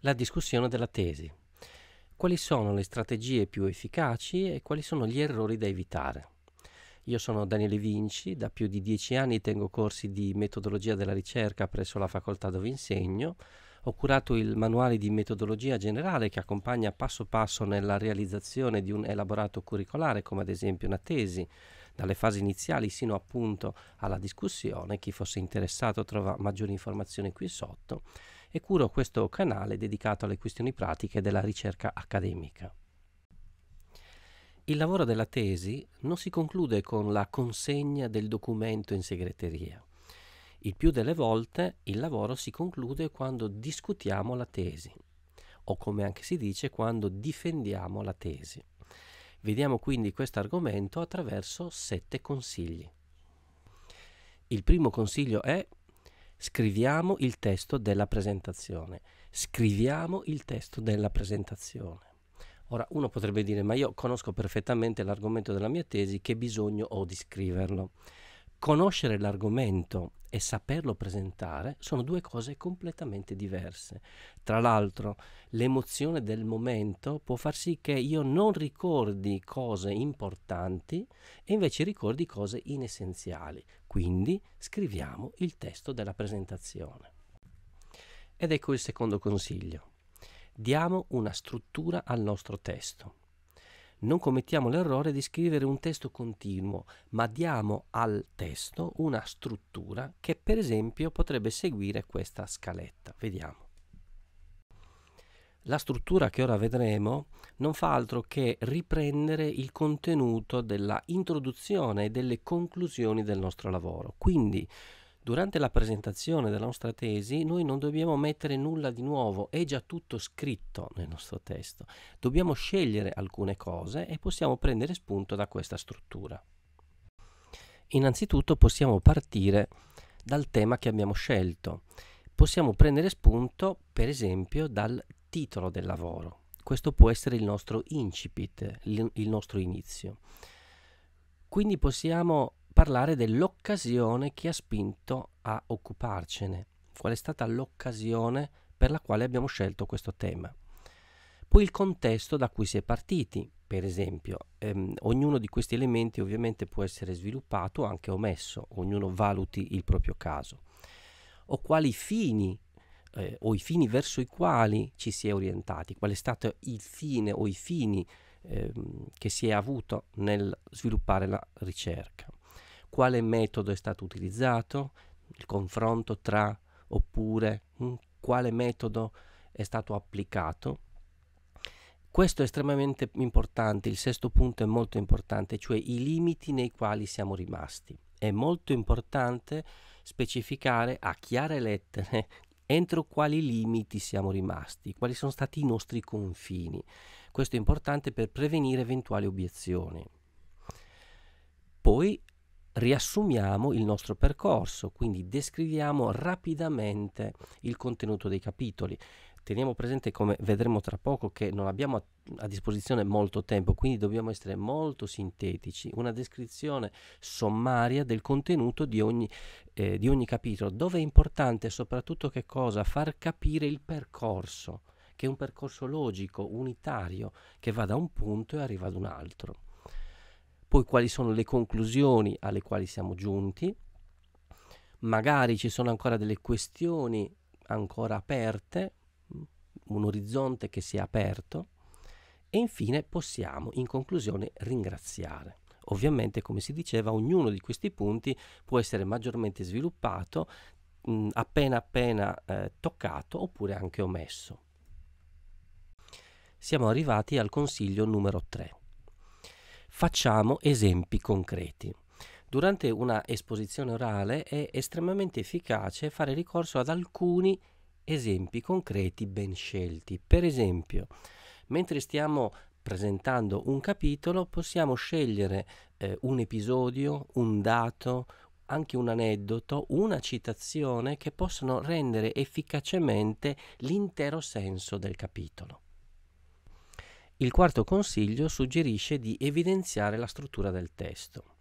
la discussione della tesi. Quali sono le strategie più efficaci e quali sono gli errori da evitare? Io sono Daniele Vinci, da più di dieci anni tengo corsi di metodologia della ricerca presso la facoltà dove insegno. Ho curato il manuale di metodologia generale che accompagna passo passo nella realizzazione di un elaborato curricolare, come ad esempio una tesi, dalle fasi iniziali sino appunto alla discussione. Chi fosse interessato trova maggiori informazioni qui sotto e curo questo canale dedicato alle questioni pratiche della ricerca accademica. Il lavoro della tesi non si conclude con la consegna del documento in segreteria. Il più delle volte il lavoro si conclude quando discutiamo la tesi, o come anche si dice quando difendiamo la tesi. Vediamo quindi questo argomento attraverso sette consigli. Il primo consiglio è scriviamo il testo della presentazione. Scriviamo il testo della presentazione. Ora uno potrebbe dire ma io conosco perfettamente l'argomento della mia tesi, che bisogno ho di scriverlo? conoscere l'argomento e saperlo presentare sono due cose completamente diverse. Tra l'altro, l'emozione del momento può far sì che io non ricordi cose importanti e invece ricordi cose inessenziali. Quindi scriviamo il testo della presentazione. Ed ecco il secondo consiglio. Diamo una struttura al nostro testo non commettiamo l'errore di scrivere un testo continuo, ma diamo al testo una struttura che per esempio potrebbe seguire questa scaletta. Vediamo. La struttura che ora vedremo non fa altro che riprendere il contenuto della introduzione e delle conclusioni del nostro lavoro. Quindi durante la presentazione della nostra tesi noi non dobbiamo mettere nulla di nuovo, è già tutto scritto nel nostro testo. Dobbiamo scegliere alcune cose e possiamo prendere spunto da questa struttura. Innanzitutto possiamo partire dal tema che abbiamo scelto. Possiamo prendere spunto, per esempio, dal titolo del lavoro. Questo può essere il nostro incipit, il nostro inizio. Quindi possiamo parlare dell'occasione che ha spinto a occuparcene, qual è stata l'occasione per la quale abbiamo scelto questo tema. Poi il contesto da cui si è partiti, per esempio, ehm, ognuno di questi elementi ovviamente può essere sviluppato o anche omesso, ognuno valuti il proprio caso. O quali fini eh, o i fini verso i quali ci si è orientati, qual è stato il fine o i fini ehm, che si è avuto nel sviluppare la ricerca quale metodo è stato utilizzato, il confronto tra oppure mh, mm, quale metodo è stato applicato. Questo è estremamente importante, il sesto punto è molto importante, cioè i limiti nei quali siamo rimasti. È molto importante specificare a chiare lettere entro quali limiti siamo rimasti, quali sono stati i nostri confini. Questo è importante per prevenire eventuali obiezioni. Poi riassumiamo il nostro percorso, quindi descriviamo rapidamente il contenuto dei capitoli. Teniamo presente, come vedremo tra poco, che non abbiamo a, disposizione molto tempo, quindi dobbiamo essere molto sintetici. Una descrizione sommaria del contenuto di ogni, eh, di ogni capitolo, dove è importante soprattutto che cosa? Far capire il percorso, che è un percorso logico, unitario, che va da un punto e arriva ad un altro poi quali sono le conclusioni alle quali siamo giunti, magari ci sono ancora delle questioni ancora aperte, un orizzonte che si è aperto e infine possiamo in conclusione ringraziare. Ovviamente, come si diceva, ognuno di questi punti può essere maggiormente sviluppato, mh, mm, appena appena eh, toccato oppure anche omesso. Siamo arrivati al consiglio numero 3. Facciamo esempi concreti. Durante una esposizione orale è estremamente efficace fare ricorso ad alcuni esempi concreti ben scelti. Per esempio, mentre stiamo presentando un capitolo possiamo scegliere eh, un episodio, un dato, anche un aneddoto, una citazione che possono rendere efficacemente l'intero senso del capitolo. Il quarto consiglio suggerisce di evidenziare la struttura del testo.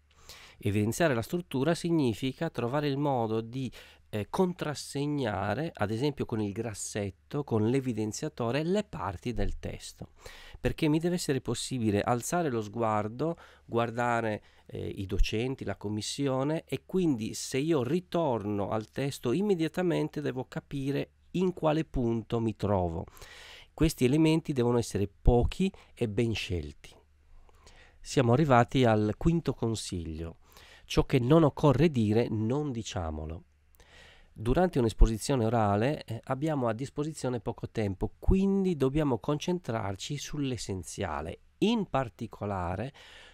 Evidenziare la struttura significa trovare il modo di eh, contrassegnare, ad esempio con il grassetto, con l'evidenziatore, le parti del testo, perché mi deve essere possibile alzare lo sguardo, guardare eh, i docenti, la commissione e quindi se io ritorno al testo immediatamente devo capire in quale punto mi trovo. Questi elementi devono essere pochi e ben scelti. Siamo arrivati al quinto consiglio. Ciò che non occorre dire, non diciamolo. Durante un'esposizione orale eh, abbiamo a disposizione poco tempo, quindi dobbiamo concentrarci sull'essenziale. In particolare,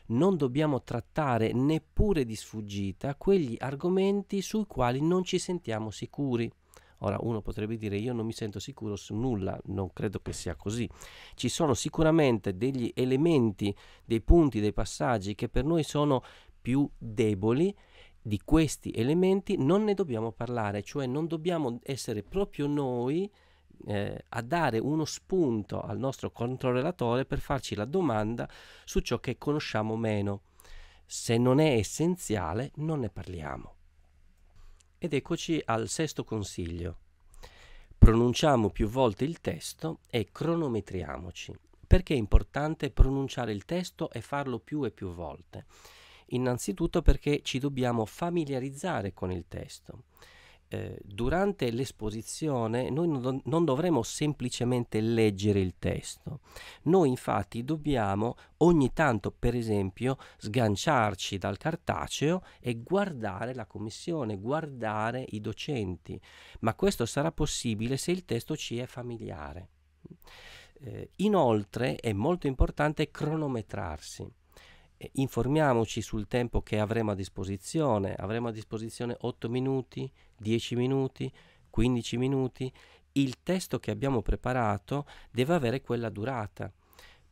non dobbiamo trattare neppure di sfuggita quegli argomenti sui quali non ci sentiamo sicuri. Ora uno potrebbe dire io non mi sento sicuro su nulla, non credo che sia così. Ci sono sicuramente degli elementi, dei punti, dei passaggi che per noi sono più deboli di questi elementi non ne dobbiamo parlare, cioè non dobbiamo essere proprio noi eh, a dare uno spunto al nostro controrelatore per farci la domanda su ciò che conosciamo meno. Se non è essenziale non ne parliamo. Ed eccoci al sesto consiglio. Pronunciamo più volte il testo e cronometriamoci. Perché è importante pronunciare il testo e farlo più e più volte? Innanzitutto perché ci dobbiamo familiarizzare con il testo. Eh, durante l'esposizione noi non, non dovremo semplicemente leggere il testo, noi infatti dobbiamo ogni tanto, per esempio, sganciarci dal cartaceo e guardare la commissione, guardare i docenti, ma questo sarà possibile se il testo ci è familiare. Eh, inoltre è molto importante cronometrarsi informiamoci sul tempo che avremo a disposizione. Avremo a disposizione 8 minuti, 10 minuti, 15 minuti. Il testo che abbiamo preparato deve avere quella durata.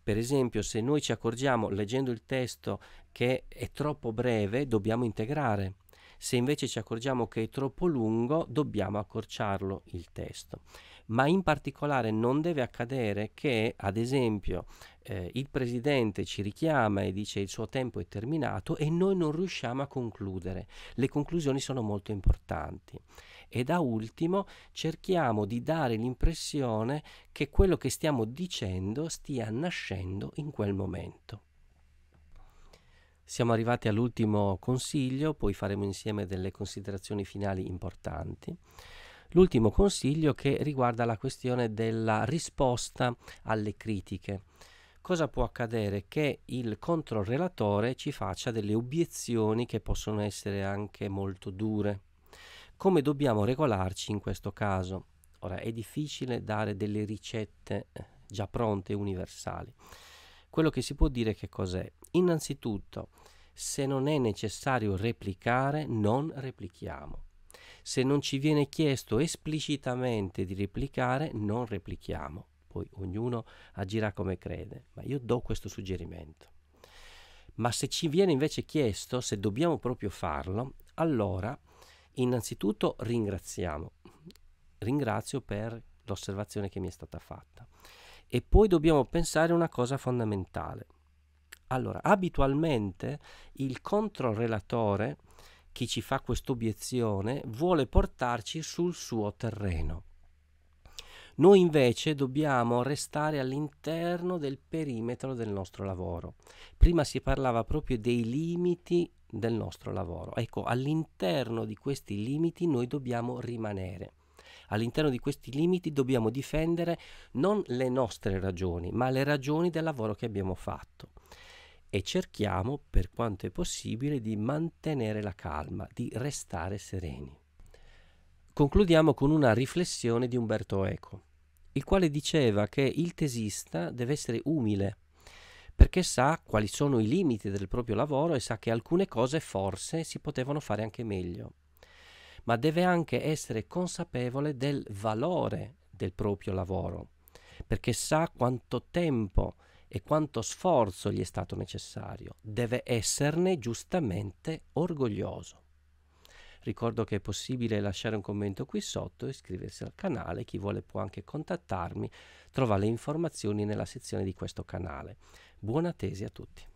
Per esempio, se noi ci accorgiamo leggendo il testo che è troppo breve, dobbiamo integrare. Se invece ci accorgiamo che è troppo lungo, dobbiamo accorciarlo il testo ma in particolare non deve accadere che, ad esempio, eh, il presidente ci richiama e dice il suo tempo è terminato e noi non riusciamo a concludere. Le conclusioni sono molto importanti. E da ultimo cerchiamo di dare l'impressione che quello che stiamo dicendo stia nascendo in quel momento. Siamo arrivati all'ultimo consiglio, poi faremo insieme delle considerazioni finali importanti l'ultimo consiglio che riguarda la questione della risposta alle critiche. Cosa può accadere? Che il controrelatore ci faccia delle obiezioni che possono essere anche molto dure. Come dobbiamo regolarci in questo caso? Ora, è difficile dare delle ricette eh, già pronte universali. Quello che si può dire che cos'è? Innanzitutto, se non è necessario replicare, non replichiamo se non ci viene chiesto esplicitamente di replicare, non replichiamo. Poi ognuno agirà come crede, ma io do questo suggerimento. Ma se ci viene invece chiesto, se dobbiamo proprio farlo, allora innanzitutto ringraziamo. Ringrazio per l'osservazione che mi è stata fatta. E poi dobbiamo pensare a una cosa fondamentale. Allora, abitualmente il controrelatore chi ci fa questa obiezione vuole portarci sul suo terreno. Noi invece dobbiamo restare all'interno del perimetro del nostro lavoro. Prima si parlava proprio dei limiti del nostro lavoro. Ecco, all'interno di questi limiti noi dobbiamo rimanere. All'interno di questi limiti dobbiamo difendere non le nostre ragioni, ma le ragioni del lavoro che abbiamo fatto e cerchiamo per quanto è possibile di mantenere la calma, di restare sereni. Concludiamo con una riflessione di Umberto Eco, il quale diceva che il tesista deve essere umile perché sa quali sono i limiti del proprio lavoro e sa che alcune cose forse si potevano fare anche meglio, ma deve anche essere consapevole del valore del proprio lavoro, perché sa quanto tempo e quanto sforzo gli è stato necessario. Deve esserne giustamente orgoglioso. Ricordo che è possibile lasciare un commento qui sotto, iscriversi al canale, chi vuole può anche contattarmi, trova le informazioni nella sezione di questo canale. Buona tesi a tutti.